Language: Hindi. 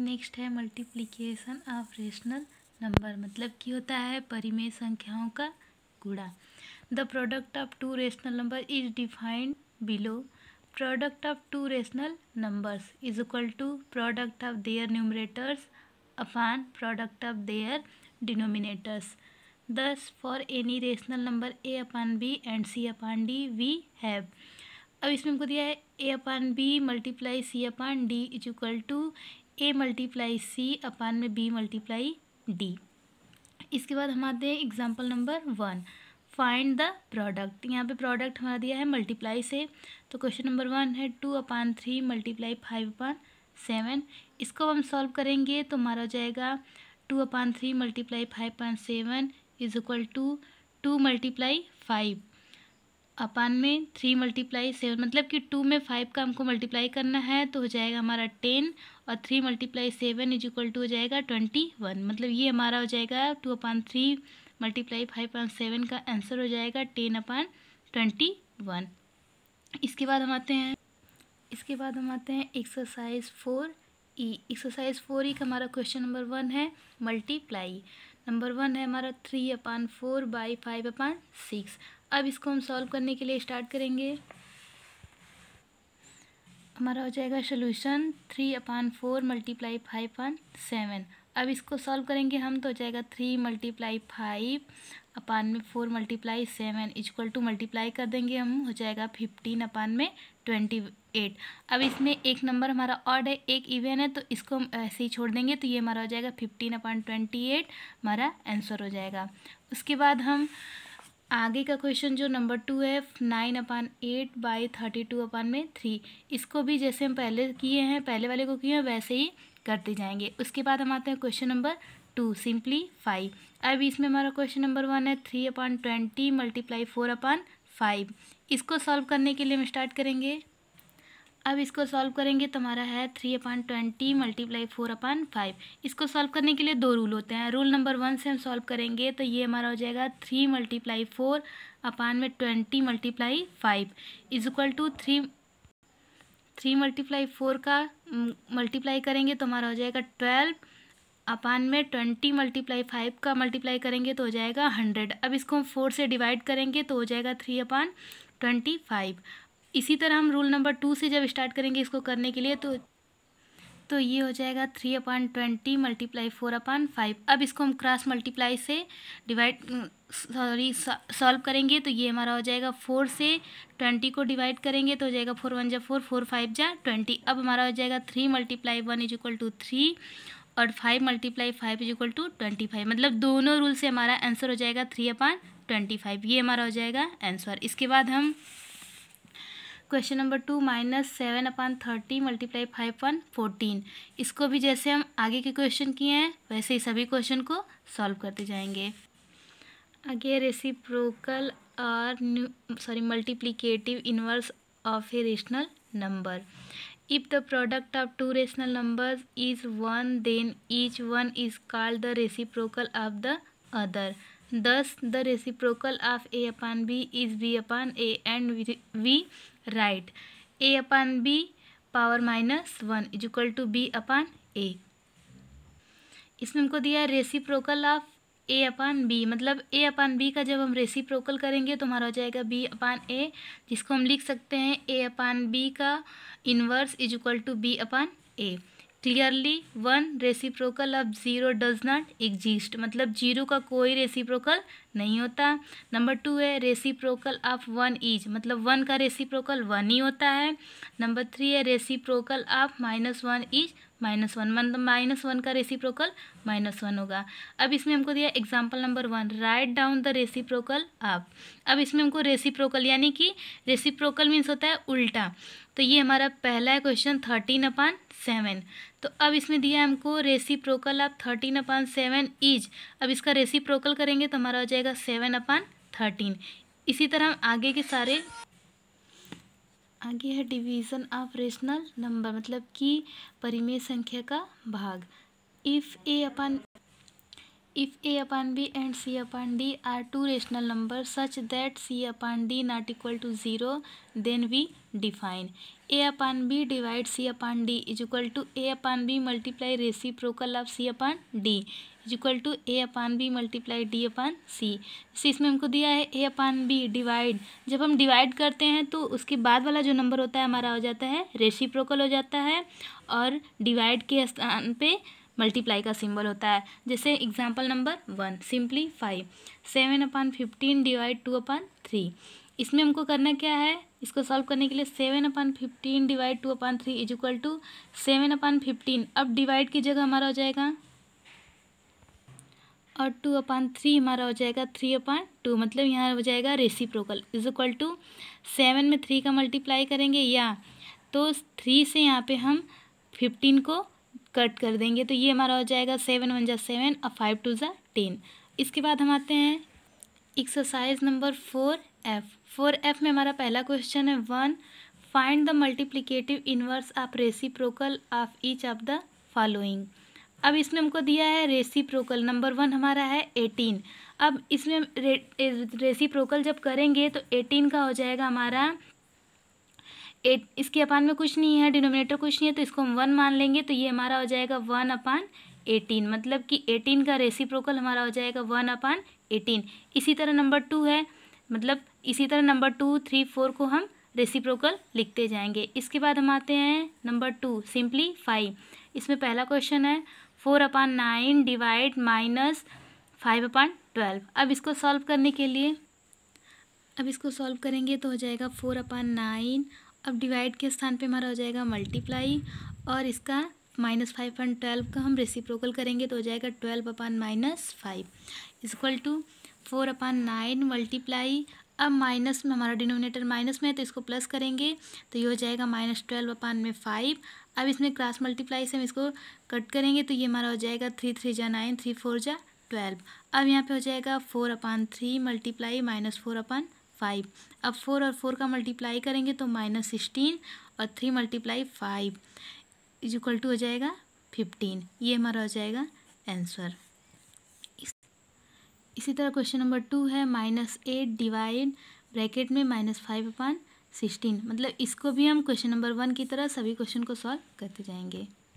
नेक्स्ट है मल्टीप्लिकेशन ऑफ रेशनल नंबर मतलब कि होता है परिमेय संख्याओं का गुणा the product of two rational number is defined below product of two rational numbers is equal to product of their numerators upon product of their denominators thus for any rational number A upon B and C upon D we have अब इसमें हमको दिया है A upon B multiply C upon D is equal to A multiply C upon में बी मल्टीप्लाई डी इसके बाद हैं example number one find the product यहाँ पे प्रोडक्ट हमारा दिया है मल्टीप्लाई से तो क्वेश्चन नंबर वन है two upon three multiply five upon seven इसको हम सॉल्व करेंगे तो हमारा हो जाएगा two upon three multiply five upon seven is equal to two multiply five upon में थ्री मल्टीप्लाई सेवन मतलब कि टू में फाइव का हमको मल्टीप्लाई करना है तो हो जाएगा हमारा टेन और three multiply seven is equal to हो जाएगा ट्वेंटी वन मतलब ये हमारा हो जाएगा two upon three multiply five upon seven का आंसर हो जाएगा टेन अपान ट्वेंटी वन इसके बाद हम आते हैं इसके बाद हम आते हैं exercise four E exercise four E का हमारा क्वेश्चन नंबर वन है मल्टीप्लाई नंबर वन है हमारा three upon four by five upon six अब इसको हम सॉल्व करने के लिए स्टार्ट करेंगे हमारा हो जाएगा solution three upon four multiply five upon seven अब इसको सॉल्व करेंगे हम तो हो जाएगा थ्री मल्टीप्लाई फाइव अपान में four multiply seven is equal to multiply कर देंगे हम हो जाएगा फिफ्टीन अपान में ट्वेंटी एट अब इसमें एक नंबर हमारा ऑड है एक इवेन है तो इसको हम ऐसे ही छोड़ देंगे तो ये हमारा हो जाएगा फिफ्टीन अपान ट्वेंटी एट हमारा आंसर हो जाएगा उसके बाद हम आगे का क्वेश्चन जो नंबर टू है nine upon eight by thirty two upon में थ्री इसको भी जैसे हम पहले किए हैं पहले वाले को किए हैं वैसे ही करते जाएंगे उसके बाद हम आते हैं question number two simply five अब इसमें हमारा क्वेश्चन नंबर वन है three upon twenty multiply four upon five इसको सॉल्व करने के लिए हम स्टार्ट करेंगे अब इसको सॉल्व करेंगे तो हमारा है three upon twenty multiply four upon five इसको सॉल्व करने के लिए दो रूल होते हैं रूल नंबर वन से हम सॉल्व करेंगे तो ये हमारा हो जाएगा थ्री मल्टीप्लाई फोर अपान में twenty multiply five is equal to three three multiply four का मल्टीप्लाई mm, करेंगे तो हमारा हो जाएगा ट्वेल्व अपान में ट्वेंटी मल्टीप्लाई फाइव का मल्टीप्लाई करेंगे तो हो जाएगा हंड्रेड अब इसको हम फोर से डिवाइड करेंगे तो हो जाएगा थ्री अपान ट्वेंटी फाइव इसी तरह हम रूल नंबर टू से जब स्टार्ट करेंगे इसको करने के लिए तो तो ये हो जाएगा three upon twenty multiply four upon five अब इसको हम क्रॉस मल्टीप्लाई से डिवाइड सॉरी सॉल्व करेंगे तो ये हमारा हो जाएगा फोर से ट्वेंटी को डिवाइड करेंगे तो हो जाएगा फोर वन जा फोर फोर फाइव जा ट्वेंटी अब हमारा हो जाएगा three multiply one is equal to three और five multiply five is equal to twenty five मतलब दोनों रूल से हमारा आंसर हो जाएगा थ्री अपान ट्वेंटी फाइव ये हमारा हो जाएगा आंसर इसके बाद हम question number two minus seven upon thirty multiply five upon fourteen इसको भी जैसे हम आगे के क्वेश्चन किए हैं वैसे ही सभी क्वेश्चन को सॉल्व करते जाएंगे आगे रेसिप्रोकल और new sorry multiplicative inverse of a rational number if the product of two rational number is one then each one is called the reciprocal of the other thus the reciprocal of A upon B is B upon A and we write A upon B power minus one is equal to B upon A इसमें हमको दिया है reciprocal of A upon B मतलब ए अपान बी का जब हम रेसिप्रोकल करेंगे तो हमारा हो जाएगा बी अपान ए जिसको हम लिख सकते हैं ए अपान बी का inverse is equal to B upon A clearly one reciprocal of zero does not exist मतलब जीरो का कोई रेसिप्रोकल नहीं होता नंबर टू है रेसिप्रोकल ऑफ वन इज मतलब वन का रेसिप्रोकल वन ही होता है नंबर थ्री है reciprocal of minus one is minus one मतलब माइनस वन का रेसिप्रोकल माइनस वन होगा अब इसमें हमको दिया example number one right down the reciprocal of अब इसमें हमको रेसिप्रोकल यानी कि रेसिप्रोकल मीन्स होता है उल्टा तो ये हमारा पहला है क्वेश्चन थर्टीन अपान सेवन तो अब इसमें दिया है हमको रेसी प्रोकल आप थर्टीन अपान सेवन इज अब इसका रेसी प्रोकल करेंगे तो हमारा हो जाएगा सेवन अपान थर्टीन इसी तरह हम आगे के सारे आगे है डिवीज़न ऑफ रेशनल नंबर मतलब कि परिमेय संख्या का भाग if A upon if A upon B and C upon D are two rational number such that C upon D not equal to zero then we define A upon B divide C upon D is equal to A upon B multiply reciprocal of C upon D is equal to A upon B multiply D upon C C इसमें हमको दिया है ए अपान बी डिवाइड जब हम डिवाइड करते हैं तो उसके बाद वाला जो नंबर होता है हमारा हो जाता है रेसी हो जाता है और डिवाइड के स्थान पर मल्टीप्लाई का सिंबल होता है जैसे example number one simply five seven upon fifteen divide two upon three इसमें हमको करना क्या है इसको सॉल्व करने के लिए seven upon fifteen divide two upon three is equal to seven upon fifteen अब डिवाइड की जगह हमारा हो जाएगा और टू अपान थ्री हमारा हो जाएगा थ्री अपान टू मतलब यहाँ हो जाएगा reciprocal is equal to seven में थ्री का मल्टीप्लाई करेंगे या तो थ्री से यहाँ पे हम फिफ्टीन को कट कर देंगे तो ये हमारा हो जाएगा सेवन वन जा सेवन और फाइव टू ज़ा टेन इसके बाद हम आते हैं exercise number four F four F में हमारा पहला क्वेश्चन है one find the multiplicative inverse of reciprocal of each of the following अब इसमें हमको दिया है रेसिप्रोकल नंबर वन हमारा है एटीन अब इसमें रे, रेसिप्रोकल जब करेंगे तो एटीन का हो जाएगा हमारा एट इसके अपान में कुछ नहीं है डिनोमिनेटर कुछ नहीं है तो इसको हम वन मान लेंगे तो ये हमारा हो जाएगा वन अपान एटीन मतलब कि एटीन का रेसिप्रोकल हमारा हो जाएगा वन अपान एटीन इसी तरह नंबर टू है मतलब इसी तरह नंबर टू थ्री फोर को हम रेसिप्रोकल लिखते जाएंगे इसके बाद हम आते हैं नंबर टू सिंपली फाइव इसमें पहला क्वेश्चन है four upon nine divide minus five upon twelve अब इसको सॉल्व करने के लिए अब इसको सॉल्व करेंगे तो हो जाएगा फोर अपान नाइन अब डिवाइड के स्थान पे हमारा हो जाएगा मल्टीप्लाई और इसका माइनस फाइव अपन ट्वेल्व का हम रेसिप्रोकल करेंगे तो हो जाएगा twelve upon minus five is equal to four upon nine multiply अब माइनस में हमारा डिनोमिनेटर माइनस में है तो इसको प्लस करेंगे तो ये हो जाएगा माइनस ट्वेल्व अपान में फाइव अब इसमें क्रॉस मल्टीप्लाई से हम इसको कट करेंगे तो ये हमारा हो जाएगा थ्री थ्री जा नाइन थ्री फोर जा ट्वेल्व अब यहाँ पे हो जाएगा four upon three multiply minus four upon five अब फोर और फोर का मल्टीप्लाई करेंगे तो माइनस सिक्सटीन और three multiply five is equal to हो जाएगा फिफ्टीन ये हमारा हो जाएगा आंसर इस, इसी तरह क्वेश्चन नंबर टू है माइनस एट डिवाइड ब्रैकेट में माइनस फाइव अपन सिक्सटीन मतलब इसको भी हम क्वेश्चन नंबर वन की तरह सभी क्वेश्चन को सॉल्व करते जाएंगे